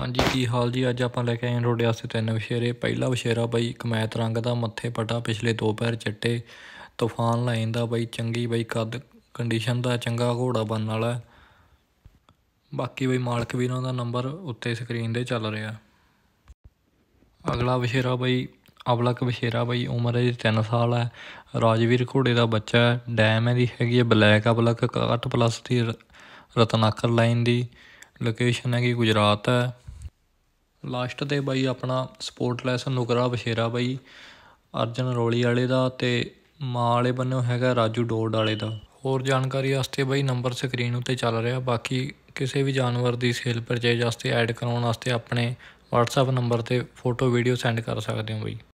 ਹਾਂਜੀ ਕੀ ਹਾਲ ਜੀ ਅੱਜ ਆਪਾਂ ਲੈ ਕੇ ਆਏ ਹਾਂ ਰੋਡੇ ਵਾਸਤੇ ਤਿੰਨ ਵਿਸ਼ੇਰੇ ਪਹਿਲਾ ਵਿਸ਼ੇਰਾ ਬਾਈ ਕਮੈਤ ਰੰਗ ਦਾ ਮੱਥੇ ਪਟਾ ਪਿਛਲੇ ਦੋ ਪੈਰ ਚਿੱਟੇ ਤੂਫਾਨ ਲਾਈਨ ਦਾ ਬਾਈ ਚੰਗੀ ਬਾਈ ਕੱਦ ਕੰਡੀਸ਼ਨ ਦਾ ਚੰਗਾ ਘੋੜਾ ਬਣਨ ਵਾਲਾ ਬਾਕੀ ਬਾਈ ਮਾਲਕ ਵੀਰਾਂ ਦਾ ਨੰਬਰ ਉੱਤੇ ਸਕਰੀਨ ਦੇ ਚੱਲ ਰਿਹਾ ਅਗਲਾ ਵਿਸ਼ੇਰਾ ਬਾਈ ਅਵਲਕ ਵਿਸ਼ੇਰਾ ਬਾਈ ਉਮਰ ਜੀ 3 ਸਾਲ ਹੈ ਰਾਜਵੀਰ ਘੋੜੇ ਦਾ ਬੱਚਾ ਹੈ ਡੈਮ ਇਹਦੀ ਹੈਗੀ ਬਲੈਕ ਅਵਲਕ 61 ਪਲੱਸ ਦੀ ਰਤਨਾਕਰ ਲਾਈਨ ਦੀ ਲੋਕੇਸ਼ਨ ਹੈਗੀ ਗੁਜਰਾਤ ਹੈ ਲਾਸਟ ਤੇ ਬਾਈ ਆਪਣਾ ਸਪੋਰਟ ਲੈਸ ਬਸ਼ੇਰਾ ਬਾਈ ਅਰਜਨ ਰੋਲੀ ਵਾਲੇ ਦਾ ਤੇ ਮਾਂ ਵਾਲੇ ਹੈਗਾ ਰਾਜੂ ਡੋਡ ਵਾਲੇ ਦਾ ਹੋਰ ਜਾਣਕਾਰੀ ਵਾਸਤੇ ਬਾਈ ਨੰਬਰ ਸਕਰੀਨ ਉੱਤੇ ਚੱਲ ਰਿਹਾ ਬਾਕੀ ਕਿਸੇ ਵੀ ਜਾਨਵਰ ਦੀ ਸੇਲ ਪਰਚੇਜ ਵਾਸਤੇ ਐਡ ਕਰਾਉਣ ਵਾਸਤੇ ਆਪਣੇ WhatsApp ਨੰਬਰ ਤੇ ਫੋਟੋ ਵੀਡੀਓ ਸੈਂਡ ਕਰ ਸਕਦੇ ਹੋ ਬਾਈ